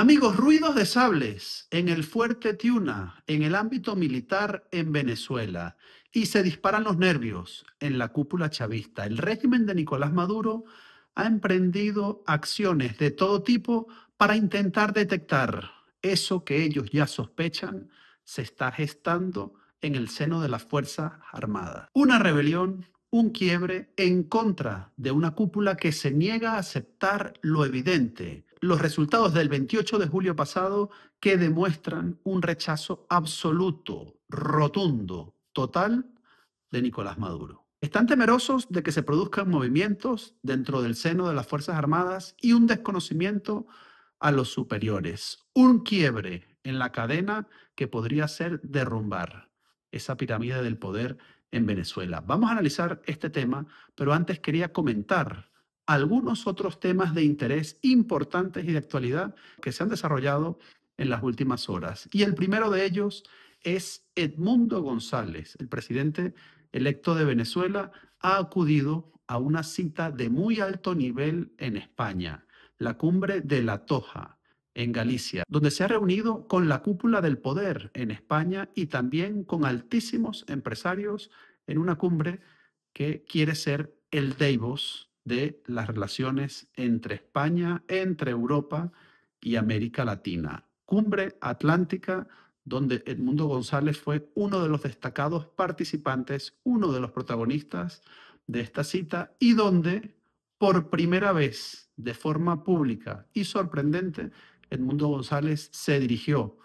Amigos, ruidos de sables en el fuerte Tiuna, en el ámbito militar en Venezuela, y se disparan los nervios en la cúpula chavista. El régimen de Nicolás Maduro ha emprendido acciones de todo tipo para intentar detectar eso que ellos ya sospechan se está gestando en el seno de las Fuerzas Armadas. Una rebelión, un quiebre en contra de una cúpula que se niega a aceptar lo evidente los resultados del 28 de julio pasado que demuestran un rechazo absoluto, rotundo, total de Nicolás Maduro. Están temerosos de que se produzcan movimientos dentro del seno de las Fuerzas Armadas y un desconocimiento a los superiores, un quiebre en la cadena que podría ser derrumbar esa pirámide del poder en Venezuela. Vamos a analizar este tema, pero antes quería comentar algunos otros temas de interés importantes y de actualidad que se han desarrollado en las últimas horas. Y el primero de ellos es Edmundo González, el presidente electo de Venezuela, ha acudido a una cita de muy alto nivel en España, la cumbre de La Toja, en Galicia, donde se ha reunido con la cúpula del poder en España y también con altísimos empresarios en una cumbre que quiere ser el Davos de las relaciones entre España, entre Europa y América Latina. Cumbre Atlántica, donde Edmundo González fue uno de los destacados participantes, uno de los protagonistas de esta cita y donde por primera vez de forma pública y sorprendente, Edmundo González se dirigió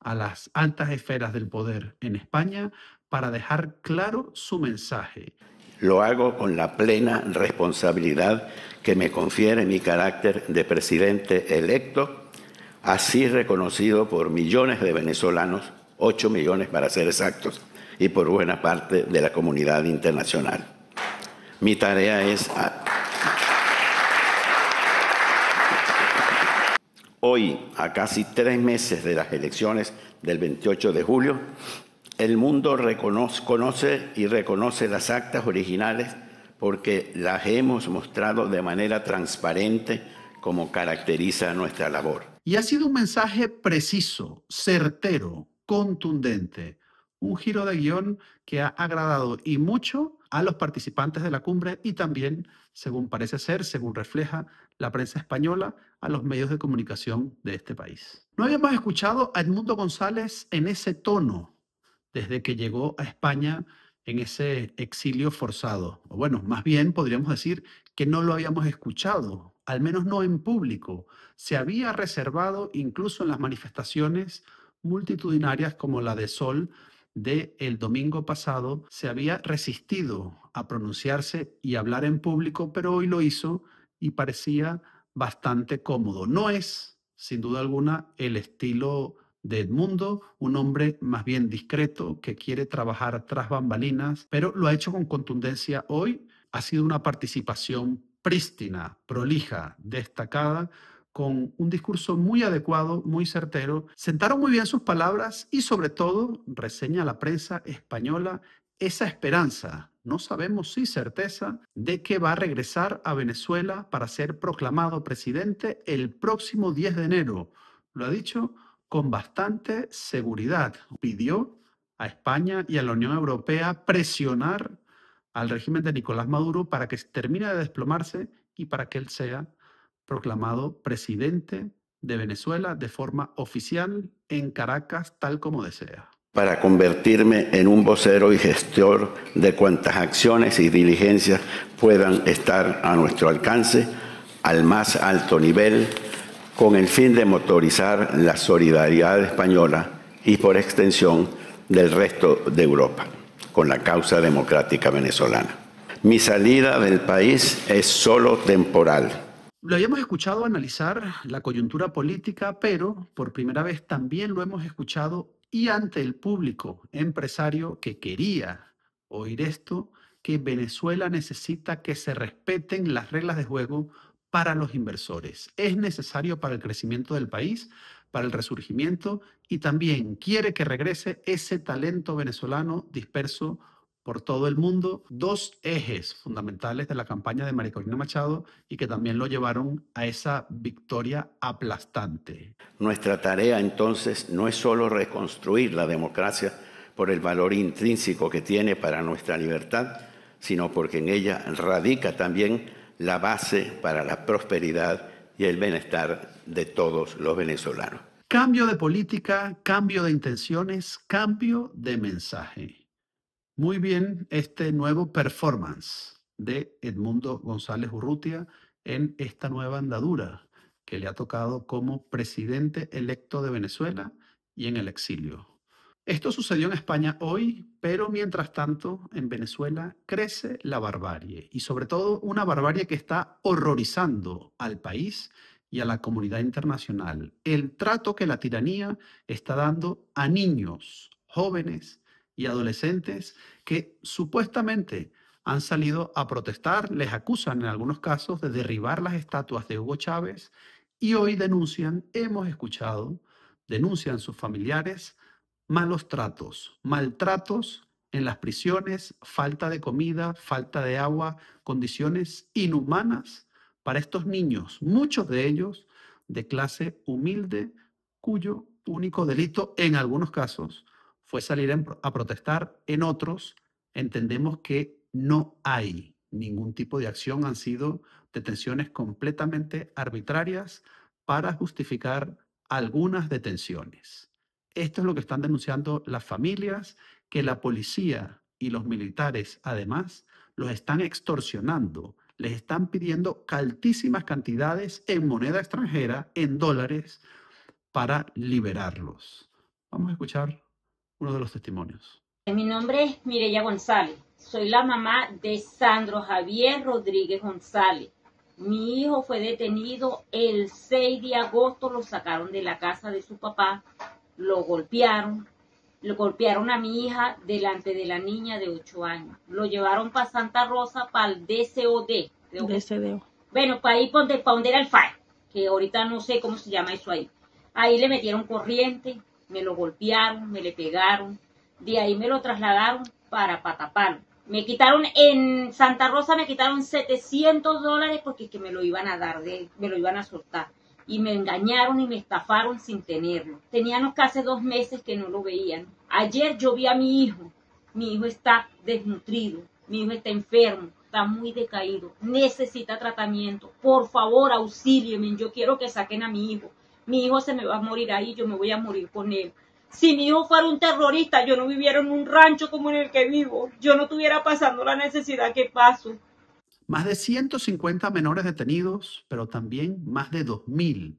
a las altas esferas del poder en España para dejar claro su mensaje lo hago con la plena responsabilidad que me confiere mi carácter de presidente electo, así reconocido por millones de venezolanos, 8 millones para ser exactos, y por buena parte de la comunidad internacional. Mi tarea es... Hoy, a casi tres meses de las elecciones del 28 de julio, el mundo reconoce, conoce y reconoce las actas originales porque las hemos mostrado de manera transparente como caracteriza nuestra labor. Y ha sido un mensaje preciso, certero, contundente, un giro de guión que ha agradado y mucho a los participantes de la cumbre y también, según parece ser, según refleja la prensa española, a los medios de comunicación de este país. No habíamos escuchado a Edmundo González en ese tono desde que llegó a España en ese exilio forzado. O bueno, más bien podríamos decir que no lo habíamos escuchado, al menos no en público. Se había reservado incluso en las manifestaciones multitudinarias como la de Sol del domingo pasado, se había resistido a pronunciarse y hablar en público, pero hoy lo hizo y parecía bastante cómodo. No es, sin duda alguna, el estilo de Edmundo, un hombre más bien discreto que quiere trabajar tras bambalinas, pero lo ha hecho con contundencia hoy. Ha sido una participación prístina, prolija, destacada, con un discurso muy adecuado, muy certero. Sentaron muy bien sus palabras y sobre todo, reseña la prensa española, esa esperanza, no sabemos si certeza, de que va a regresar a Venezuela para ser proclamado presidente el próximo 10 de enero. Lo ha dicho con bastante seguridad. Pidió a España y a la Unión Europea presionar al régimen de Nicolás Maduro para que termine de desplomarse y para que él sea proclamado presidente de Venezuela de forma oficial en Caracas, tal como desea. Para convertirme en un vocero y gestor de cuantas acciones y diligencias puedan estar a nuestro alcance al más alto nivel con el fin de motorizar la solidaridad española y por extensión del resto de Europa con la causa democrática venezolana. Mi salida del país es solo temporal. Lo habíamos escuchado analizar la coyuntura política, pero por primera vez también lo hemos escuchado y ante el público empresario que quería oír esto, que Venezuela necesita que se respeten las reglas de juego para los inversores. Es necesario para el crecimiento del país, para el resurgimiento y también quiere que regrese ese talento venezolano disperso por todo el mundo, dos ejes fundamentales de la campaña de María Corina Machado y que también lo llevaron a esa victoria aplastante. Nuestra tarea entonces no es solo reconstruir la democracia por el valor intrínseco que tiene para nuestra libertad, sino porque en ella radica también la base para la prosperidad y el bienestar de todos los venezolanos. Cambio de política, cambio de intenciones, cambio de mensaje. Muy bien este nuevo performance de Edmundo González Urrutia en esta nueva andadura que le ha tocado como presidente electo de Venezuela y en el exilio. Esto sucedió en España hoy, pero mientras tanto en Venezuela crece la barbarie y sobre todo una barbarie que está horrorizando al país y a la comunidad internacional. El trato que la tiranía está dando a niños, jóvenes y adolescentes que supuestamente han salido a protestar, les acusan en algunos casos de derribar las estatuas de Hugo Chávez y hoy denuncian, hemos escuchado, denuncian sus familiares malos tratos, maltratos en las prisiones, falta de comida, falta de agua, condiciones inhumanas para estos niños, muchos de ellos de clase humilde, cuyo único delito en algunos casos fue salir a protestar, en otros entendemos que no hay ningún tipo de acción, han sido detenciones completamente arbitrarias para justificar algunas detenciones. Esto es lo que están denunciando las familias, que la policía y los militares, además, los están extorsionando, les están pidiendo altísimas cantidades en moneda extranjera, en dólares, para liberarlos. Vamos a escuchar uno de los testimonios. Eh, mi nombre es Mireya González. Soy la mamá de Sandro Javier Rodríguez González. Mi hijo fue detenido el 6 de agosto, lo sacaron de la casa de su papá lo golpearon, lo golpearon a mi hija delante de la niña de 8 años. Lo llevaron para Santa Rosa, para el DCOD. DCDO. Bueno, para ahí para donde, era el FAI, que ahorita no sé cómo se llama eso ahí. Ahí le metieron corriente, me lo golpearon, me le pegaron. De ahí me lo trasladaron para Patapalo. Me quitaron en Santa Rosa, me quitaron 700 dólares porque que me lo iban a dar, de, me lo iban a soltar y me engañaron y me estafaron sin tenerlo. Teníamos casi dos meses que no lo veían. Ayer yo vi a mi hijo. Mi hijo está desnutrido, mi hijo está enfermo, está muy decaído, necesita tratamiento. Por favor, auxílienme, yo quiero que saquen a mi hijo. Mi hijo se me va a morir ahí, yo me voy a morir con él. Si mi hijo fuera un terrorista, yo no viviera en un rancho como en el que vivo. Yo no estuviera pasando la necesidad que paso. Más de 150 menores detenidos, pero también más de 2.000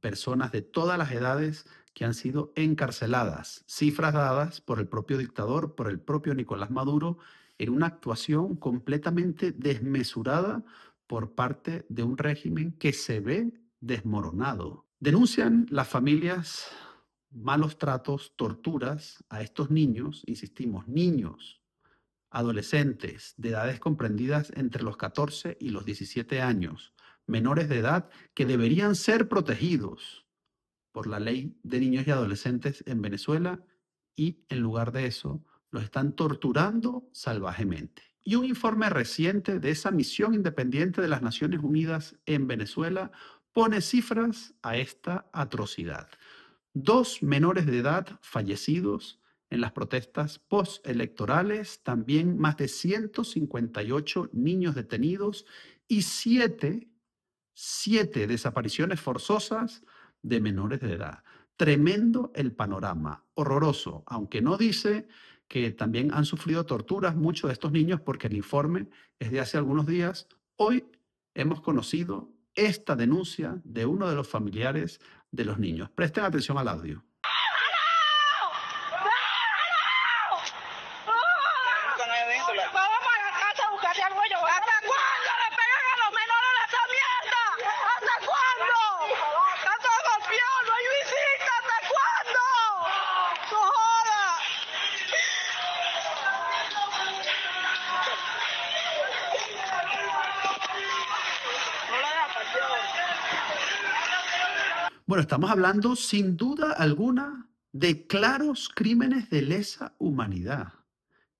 personas de todas las edades que han sido encarceladas, cifras dadas por el propio dictador, por el propio Nicolás Maduro, en una actuación completamente desmesurada por parte de un régimen que se ve desmoronado. Denuncian las familias malos tratos, torturas a estos niños, insistimos, niños adolescentes de edades comprendidas entre los 14 y los 17 años, menores de edad que deberían ser protegidos por la ley de niños y adolescentes en Venezuela y en lugar de eso los están torturando salvajemente. Y un informe reciente de esa misión independiente de las Naciones Unidas en Venezuela pone cifras a esta atrocidad. Dos menores de edad fallecidos en las protestas postelectorales, también más de 158 niños detenidos y siete desapariciones forzosas de menores de edad. Tremendo el panorama, horroroso, aunque no dice que también han sufrido torturas muchos de estos niños porque el informe es de hace algunos días. Hoy hemos conocido esta denuncia de uno de los familiares de los niños. Presten atención al audio. Bueno, estamos hablando sin duda alguna de claros crímenes de lesa humanidad.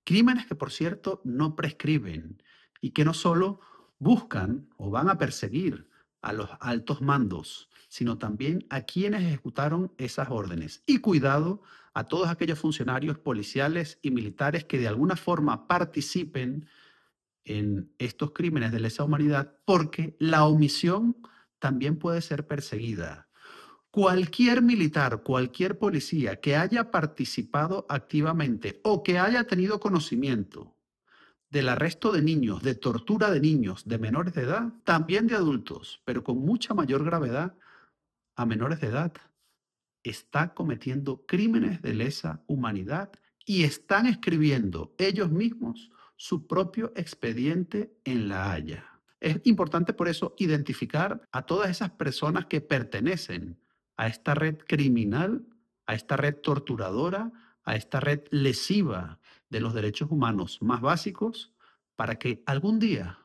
Crímenes que, por cierto, no prescriben y que no solo buscan o van a perseguir a los altos mandos, sino también a quienes ejecutaron esas órdenes. Y cuidado a todos aquellos funcionarios policiales y militares que de alguna forma participen en estos crímenes de lesa humanidad, porque la omisión también puede ser perseguida. Cualquier militar, cualquier policía que haya participado activamente o que haya tenido conocimiento del arresto de niños, de tortura de niños, de menores de edad, también de adultos, pero con mucha mayor gravedad a menores de edad, está cometiendo crímenes de lesa humanidad y están escribiendo ellos mismos su propio expediente en La Haya. Es importante por eso identificar a todas esas personas que pertenecen a esta red criminal, a esta red torturadora, a esta red lesiva de los derechos humanos más básicos, para que algún día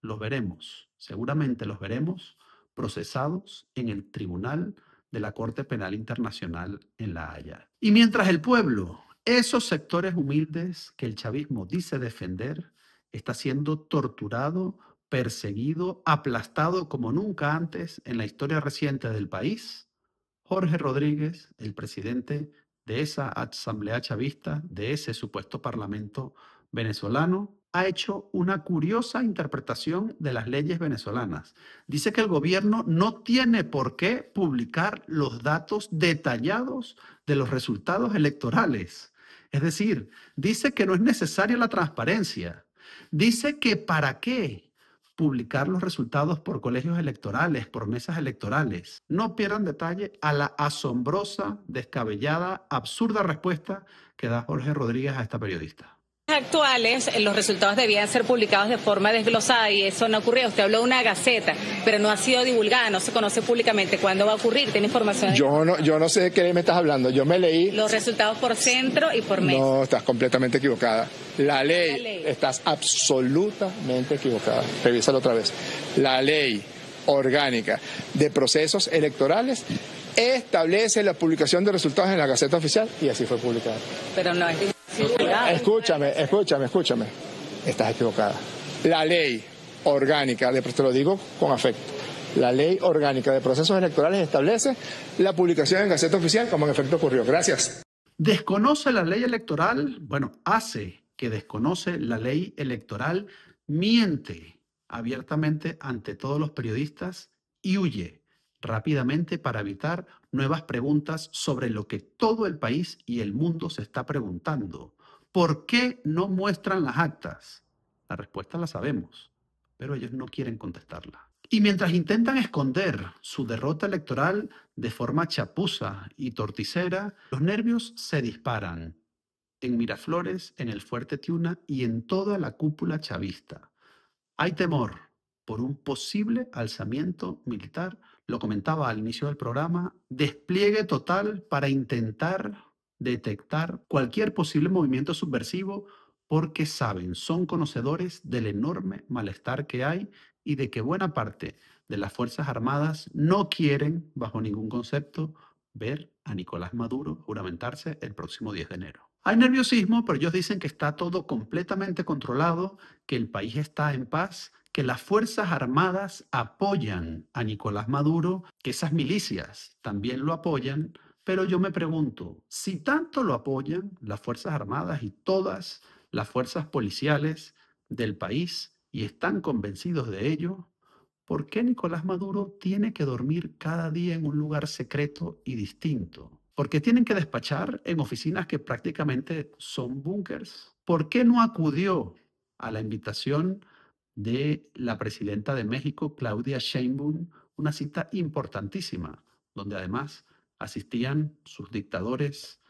los veremos, seguramente los veremos procesados en el tribunal de la Corte Penal Internacional en La Haya. Y mientras el pueblo, esos sectores humildes que el chavismo dice defender, está siendo torturado, perseguido, aplastado como nunca antes en la historia reciente del país, Jorge Rodríguez, el presidente de esa asamblea chavista, de ese supuesto parlamento venezolano, ha hecho una curiosa interpretación de las leyes venezolanas. Dice que el gobierno no tiene por qué publicar los datos detallados de los resultados electorales. Es decir, dice que no es necesaria la transparencia. Dice que para qué publicar los resultados por colegios electorales, por mesas electorales. No pierdan detalle a la asombrosa, descabellada, absurda respuesta que da Jorge Rodríguez a esta periodista actuales eh, los resultados debían ser publicados de forma desglosada y eso no ocurrió. Usted habló de una gaceta, pero no ha sido divulgada, no se conoce públicamente. ¿Cuándo va a ocurrir? ¿Tiene información? Yo no, yo no sé de qué me estás hablando. Yo me leí. Los resultados por centro y por mes. No, estás completamente equivocada. La ley, estás absolutamente equivocada. Revísalo otra vez. La ley orgánica de procesos electorales establece la publicación de resultados en la Gaceta Oficial y así fue publicada. Pero no es Escúchame, escúchame, escúchame. Estás equivocada. La ley orgánica, te lo digo con afecto, la ley orgánica de procesos electorales establece la publicación en Gaceta Oficial, como en efecto ocurrió. Gracias. Desconoce la ley electoral, bueno, hace que desconoce la ley electoral, miente abiertamente ante todos los periodistas y huye rápidamente para evitar nuevas preguntas sobre lo que todo el país y el mundo se está preguntando. ¿Por qué no muestran las actas? La respuesta la sabemos, pero ellos no quieren contestarla. Y mientras intentan esconder su derrota electoral de forma chapuza y torticera, los nervios se disparan en Miraflores, en el Fuerte Tiuna y en toda la cúpula chavista. Hay temor por un posible alzamiento militar lo comentaba al inicio del programa, despliegue total para intentar detectar cualquier posible movimiento subversivo porque saben, son conocedores del enorme malestar que hay y de que buena parte de las Fuerzas Armadas no quieren, bajo ningún concepto, ver a Nicolás Maduro juramentarse el próximo 10 de enero. Hay nerviosismo, pero ellos dicen que está todo completamente controlado, que el país está en paz que las Fuerzas Armadas apoyan a Nicolás Maduro, que esas milicias también lo apoyan, pero yo me pregunto, si tanto lo apoyan las Fuerzas Armadas y todas las fuerzas policiales del país y están convencidos de ello, ¿por qué Nicolás Maduro tiene que dormir cada día en un lugar secreto y distinto? ¿Por qué tienen que despachar en oficinas que prácticamente son búnkers? ¿Por qué no acudió a la invitación de la presidenta de México, Claudia Sheinbaum, una cita importantísima, donde además asistían sus dictadores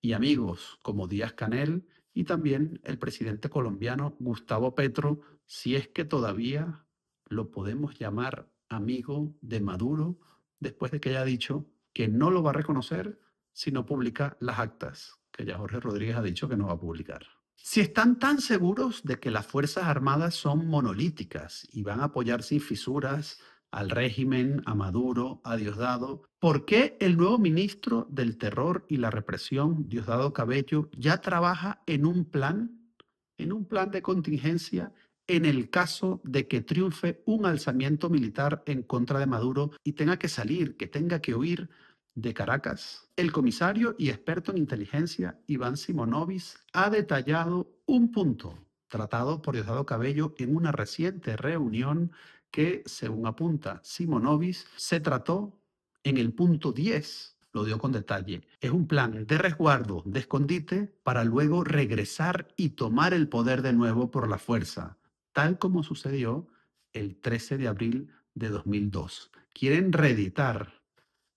y amigos como Díaz Canel y también el presidente colombiano Gustavo Petro, si es que todavía lo podemos llamar amigo de Maduro, después de que haya dicho que no lo va a reconocer si no publica las actas que ya Jorge Rodríguez ha dicho que no va a publicar. Si están tan seguros de que las Fuerzas Armadas son monolíticas y van a apoyar sin fisuras al régimen, a Maduro, a Diosdado, ¿por qué el nuevo ministro del Terror y la Represión, Diosdado Cabello, ya trabaja en un plan, en un plan de contingencia en el caso de que triunfe un alzamiento militar en contra de Maduro y tenga que salir, que tenga que huir de Caracas, el comisario y experto en inteligencia Iván Simonovis ha detallado un punto tratado por Diosdado Cabello en una reciente reunión que, según apunta Simonovis, se trató en el punto 10 lo dio con detalle. Es un plan de resguardo, de escondite, para luego regresar y tomar el poder de nuevo por la fuerza, tal como sucedió el 13 de abril de 2002. Quieren reeditar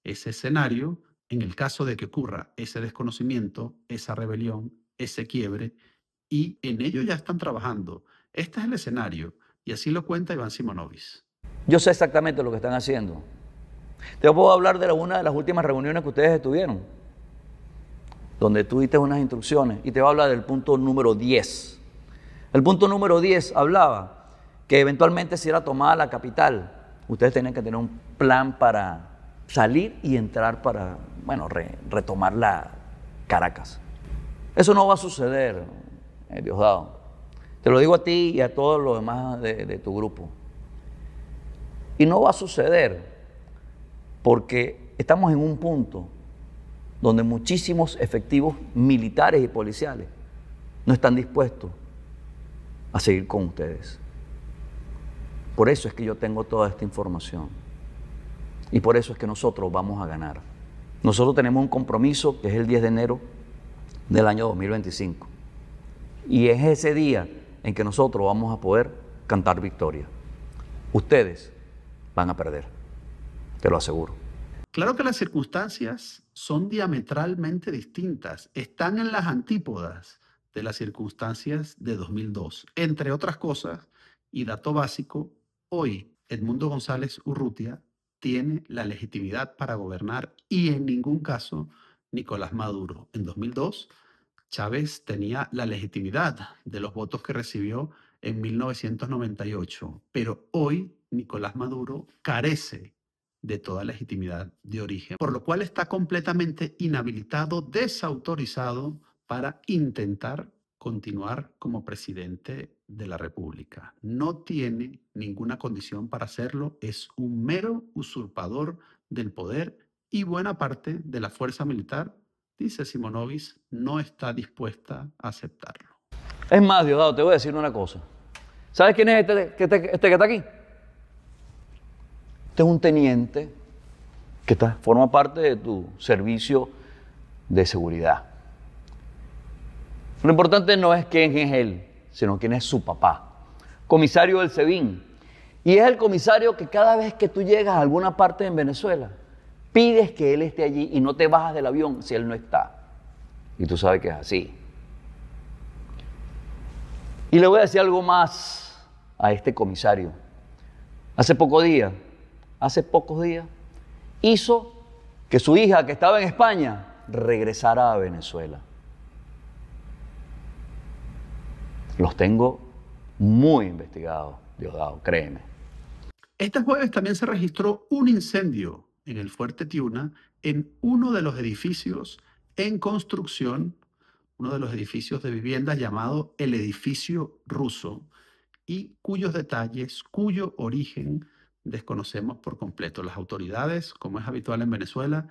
ese escenario en el caso de que ocurra ese desconocimiento, esa rebelión, ese quiebre, y en ello ya están trabajando. Este es el escenario, y así lo cuenta Iván Simonovis. Yo sé exactamente lo que están haciendo. Te puedo hablar de una de las últimas reuniones que ustedes estuvieron, donde tú diste unas instrucciones, y te voy a hablar del punto número 10. El punto número 10 hablaba que eventualmente si era tomada la capital, ustedes tenían que tener un plan para salir y entrar para, bueno, retomar la Caracas. Eso no va a suceder, eh, Diosdado. Te lo digo a ti y a todos los demás de tu grupo. Y no va a suceder porque estamos en un punto donde muchísimos efectivos militares y policiales no están dispuestos a seguir con ustedes. Por eso es que yo tengo toda esta información. Y por eso es que nosotros vamos a ganar. Nosotros tenemos un compromiso que es el 10 de enero del año 2025. Y es ese día en que nosotros vamos a poder cantar victoria. Ustedes van a perder, te lo aseguro. Claro que las circunstancias son diametralmente distintas, están en las antípodas de las circunstancias de 2002. Entre otras cosas, y dato básico, hoy Edmundo González Urrutia tiene la legitimidad para gobernar y en ningún caso Nicolás Maduro. En 2002, Chávez tenía la legitimidad de los votos que recibió en 1998, pero hoy Nicolás Maduro carece de toda legitimidad de origen, por lo cual está completamente inhabilitado, desautorizado para intentar continuar como presidente de la República. No tiene ninguna condición para hacerlo, es un mero usurpador del poder y buena parte de la fuerza militar, dice Simonovis, no está dispuesta a aceptarlo. Es más, Diosdado, te voy a decir una cosa. ¿Sabes quién es este, que este está aquí? Este es un teniente que forma parte de tu servicio de seguridad. Lo importante no es quién es él, sino quién es su papá. Comisario del SEBIN. Y es el comisario que cada vez que tú llegas a alguna parte en Venezuela, pides que él esté allí y no te bajas del avión si él no está. Y tú sabes que es así. Y le voy a decir algo más a este comisario. Hace poco días, hace pocos días, hizo que su hija que estaba en España regresara a Venezuela. los tengo muy investigados, Diosdado, créeme. Este jueves también se registró un incendio en el Fuerte Tiuna, en uno de los edificios en construcción, uno de los edificios de vivienda llamado el edificio ruso, y cuyos detalles, cuyo origen desconocemos por completo. Las autoridades, como es habitual en Venezuela,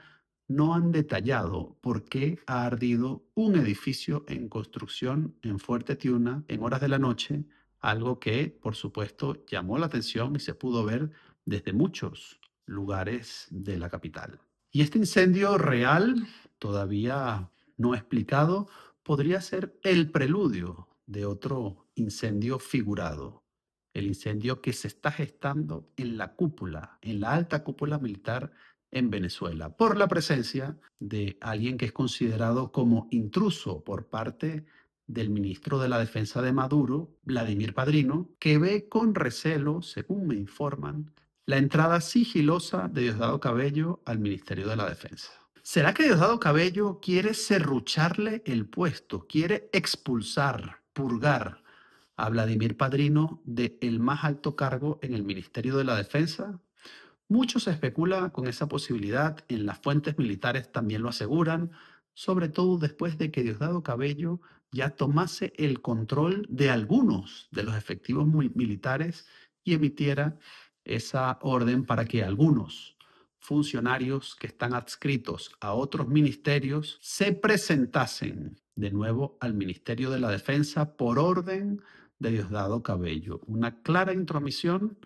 no han detallado por qué ha ardido un edificio en construcción en Fuerte Tiuna en horas de la noche, algo que, por supuesto, llamó la atención y se pudo ver desde muchos lugares de la capital. Y este incendio real, todavía no explicado, podría ser el preludio de otro incendio figurado, el incendio que se está gestando en la cúpula, en la alta cúpula militar en Venezuela por la presencia de alguien que es considerado como intruso por parte del ministro de la Defensa de Maduro, Vladimir Padrino, que ve con recelo, según me informan, la entrada sigilosa de Diosdado Cabello al Ministerio de la Defensa. ¿Será que Diosdado Cabello quiere serrucharle el puesto, quiere expulsar, purgar a Vladimir Padrino del el más alto cargo en el Ministerio de la Defensa? Mucho se especula con esa posibilidad, en las fuentes militares también lo aseguran, sobre todo después de que Diosdado Cabello ya tomase el control de algunos de los efectivos militares y emitiera esa orden para que algunos funcionarios que están adscritos a otros ministerios se presentasen de nuevo al Ministerio de la Defensa por orden de Diosdado Cabello. Una clara intromisión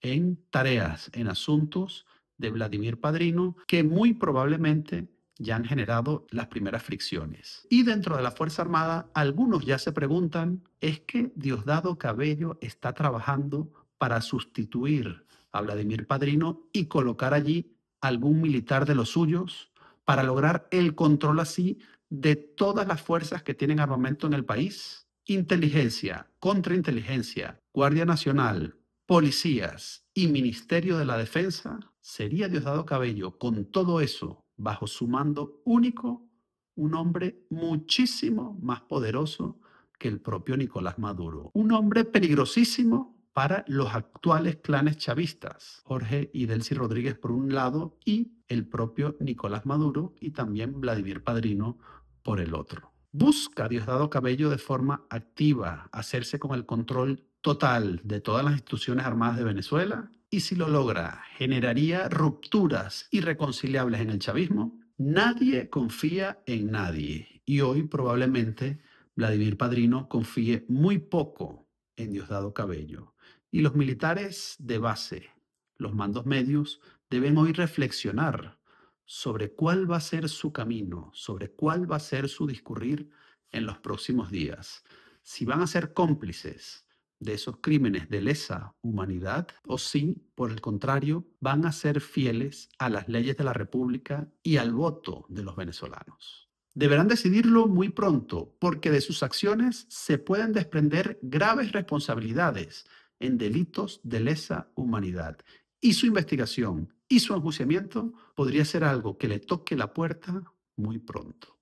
en tareas, en asuntos de Vladimir Padrino, que muy probablemente ya han generado las primeras fricciones. Y dentro de la Fuerza Armada, algunos ya se preguntan, ¿es que Diosdado Cabello está trabajando para sustituir a Vladimir Padrino y colocar allí algún militar de los suyos para lograr el control así de todas las fuerzas que tienen armamento en el país? Inteligencia, contrainteligencia, Guardia Nacional, policías y Ministerio de la Defensa, sería Diosdado Cabello, con todo eso, bajo su mando único, un hombre muchísimo más poderoso que el propio Nicolás Maduro. Un hombre peligrosísimo para los actuales clanes chavistas, Jorge y Delcy Rodríguez por un lado y el propio Nicolás Maduro y también Vladimir Padrino por el otro. Busca Diosdado Cabello de forma activa hacerse con el control total de todas las instituciones armadas de Venezuela y si lo logra generaría rupturas irreconciliables en el chavismo, nadie confía en nadie y hoy probablemente Vladimir Padrino confíe muy poco en Diosdado Cabello. Y los militares de base, los mandos medios, deben hoy reflexionar sobre cuál va a ser su camino, sobre cuál va a ser su discurrir en los próximos días. Si van a ser cómplices de esos crímenes de lesa humanidad o si, por el contrario, van a ser fieles a las leyes de la República y al voto de los venezolanos. Deberán decidirlo muy pronto porque de sus acciones se pueden desprender graves responsabilidades en delitos de lesa humanidad y su investigación y su enjuiciamiento podría ser algo que le toque la puerta muy pronto.